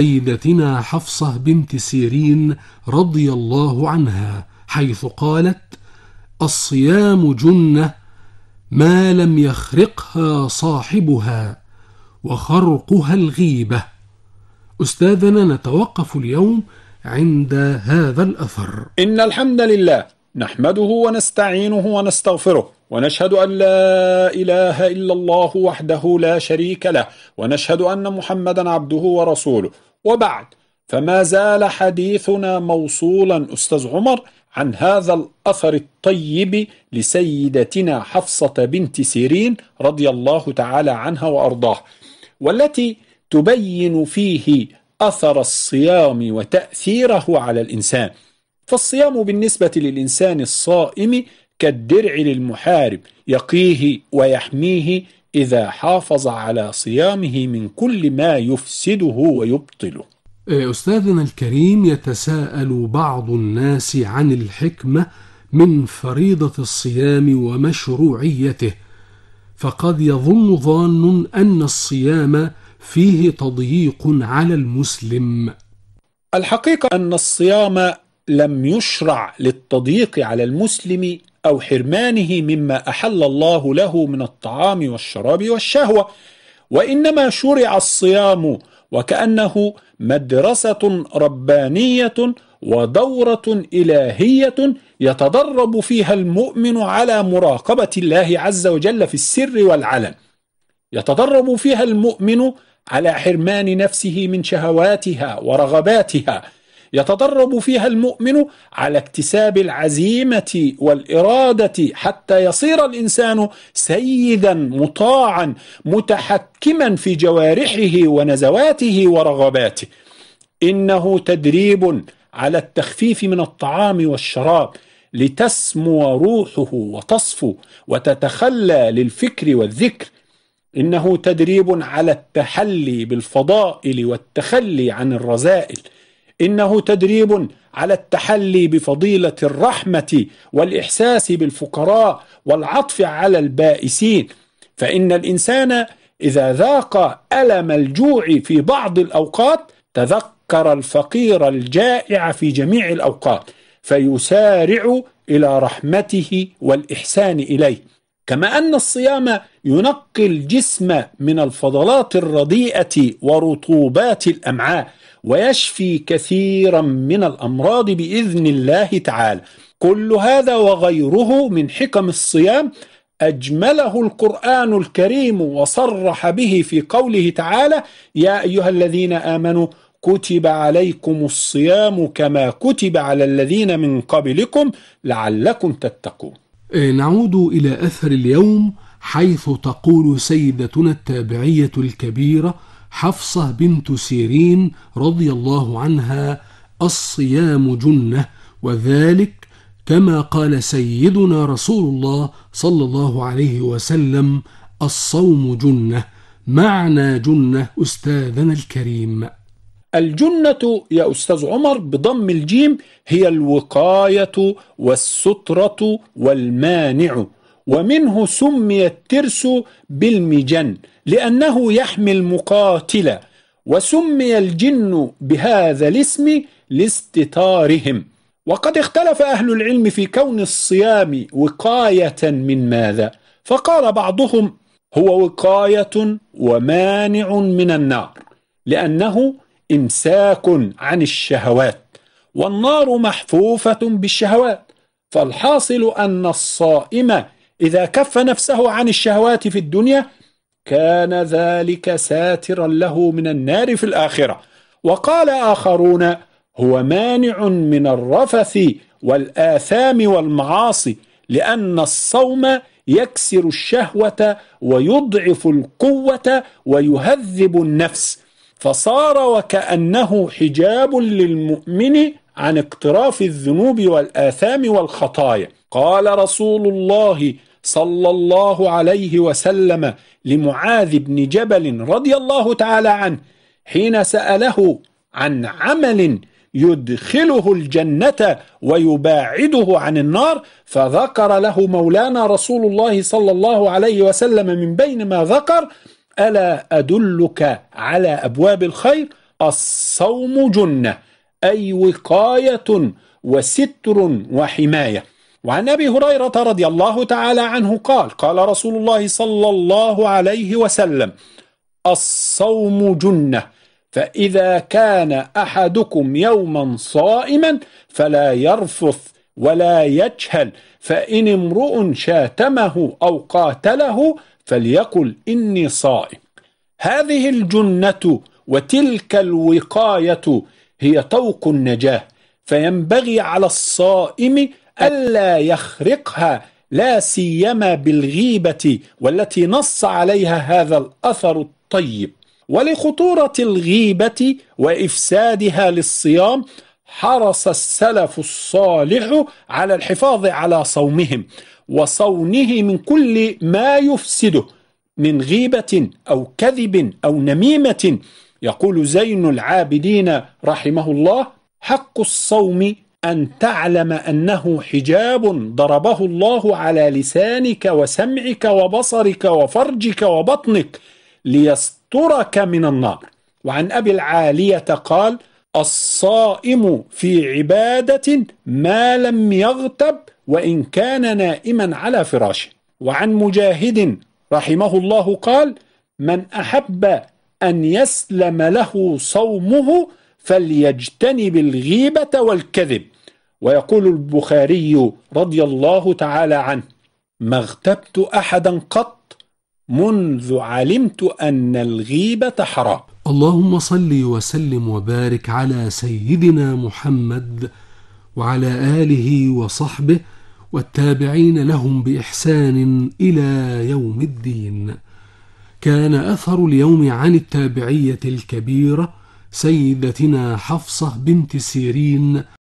سيدتنا حفصة بنت سيرين رضي الله عنها حيث قالت الصيام جنة ما لم يخرقها صاحبها وخرقها الغيبة أستاذنا نتوقف اليوم عند هذا الأثر إن الحمد لله نحمده ونستعينه ونستغفره ونشهد أن لا إله إلا الله وحده لا شريك له ونشهد أن محمدا عبده ورسوله وبعد فما زال حديثنا موصولا أستاذ عمر عن هذا الأثر الطيب لسيدتنا حفصة بنت سيرين رضي الله تعالى عنها وأرضاه والتي تبين فيه أثر الصيام وتأثيره على الإنسان فالصيام بالنسبة للإنسان الصائم كالدرع للمحارب يقيه ويحميه إذا حافظ على صيامه من كل ما يفسده ويبطله إيه، أستاذنا الكريم يتساءل بعض الناس عن الحكمة من فريضة الصيام ومشروعيته فقد يظن ظان أن الصيام فيه تضييق على المسلم الحقيقة أن الصيام لم يشرع للتضييق على المسلم أو حرمانه مما أحل الله له من الطعام والشراب والشهوة وإنما شرع الصيام وكأنه مدرسة ربانية ودورة إلهية يتدرب فيها المؤمن على مراقبة الله عز وجل في السر والعلن يتدرب فيها المؤمن على حرمان نفسه من شهواتها ورغباتها يتدرب فيها المؤمن على اكتساب العزيمة والإرادة حتى يصير الإنسان سيدا مطاعا متحكما في جوارحه ونزواته ورغباته إنه تدريب على التخفيف من الطعام والشراب لتسمو روحه وتصفو وتتخلى للفكر والذكر انه تدريب على التحلي بالفضائل والتخلي عن الرذائل انه تدريب على التحلي بفضيله الرحمه والاحساس بالفقراء والعطف على البائسين فان الانسان اذا ذاق الم الجوع في بعض الاوقات تذكر الفقير الجائع في جميع الاوقات فيسارع الى رحمته والاحسان اليه كما أن الصيام ينقي الجسم من الفضلات الرديئة ورطوبات الأمعاء ويشفي كثيرا من الأمراض بإذن الله تعالى كل هذا وغيره من حكم الصيام أجمله القرآن الكريم وصرح به في قوله تعالى يا أيها الذين آمنوا كتب عليكم الصيام كما كتب على الذين من قبلكم لعلكم تتقون إيه، نعود إلى أثر اليوم حيث تقول سيدتنا التابعية الكبيرة حفصة بنت سيرين رضي الله عنها الصيام جنة وذلك كما قال سيدنا رسول الله صلى الله عليه وسلم الصوم جنه معنى جنه استاذنا الكريم الجنة يا أستاذ عمر بضم الجيم هي الوقاية والسترة والمانع ومنه سمي الترس بالمجن لأنه يحمي المقاتل وسمي الجن بهذا الاسم لاستتارهم وقد اختلف أهل العلم في كون الصيام وقاية من ماذا فقال بعضهم هو وقاية ومانع من النار لأنه إمساك عن الشهوات والنار محفوفة بالشهوات فالحاصل أن الصائم إذا كف نفسه عن الشهوات في الدنيا كان ذلك ساترا له من النار في الآخرة وقال آخرون هو مانع من الرفث والآثام والمعاصي لأن الصوم يكسر الشهوة ويضعف القوة ويهذب النفس فصار وكأنه حجاب للمؤمن عن اقتراف الذنوب والآثام والخطايا قال رسول الله صلى الله عليه وسلم لمعاذ بن جبل رضي الله تعالى عنه حين سأله عن عمل يدخله الجنة ويباعده عن النار فذكر له مولانا رسول الله صلى الله عليه وسلم من بين ما ذكر ألا أدلك على أبواب الخير الصوم جنة أي وقاية وستر وحماية وعن أبي هريرة رضي الله تعالى عنه قال قال رسول الله صلى الله عليه وسلم الصوم جنة فإذا كان أحدكم يوما صائما فلا يرفث ولا يجهل فإن امرؤ شاتمه أو قاتله فليقل إني صائم هذه الجنة وتلك الوقاية هي طوق النجاة فينبغي على الصائم ألا يخرقها لا سيما بالغيبة والتي نص عليها هذا الأثر الطيب ولخطورة الغيبة وإفسادها للصيام حرص السلف الصالح على الحفاظ على صومهم وصونه من كل ما يفسده من غيبة أو كذب أو نميمة يقول زين العابدين رحمه الله حق الصوم أن تعلم أنه حجاب ضربه الله على لسانك وسمعك وبصرك وفرجك وبطنك ليسترك من النار وعن أبي العالية قال الصائم في عبادة ما لم يغتب وإن كان نائما على فراشه وعن مجاهد رحمه الله قال من أحب أن يسلم له صومه فليجتنب الغيبة والكذب ويقول البخاري رضي الله تعالى عنه ما اغتبت أحدا قط منذ علمت أن الغيبة حرام اللهم صل وسلم وبارك على سيدنا محمد وعلى آله وصحبه والتابعين لهم بإحسان إلى يوم الدين كان أثر اليوم عن التابعية الكبيرة سيدتنا حفصة بنت سيرين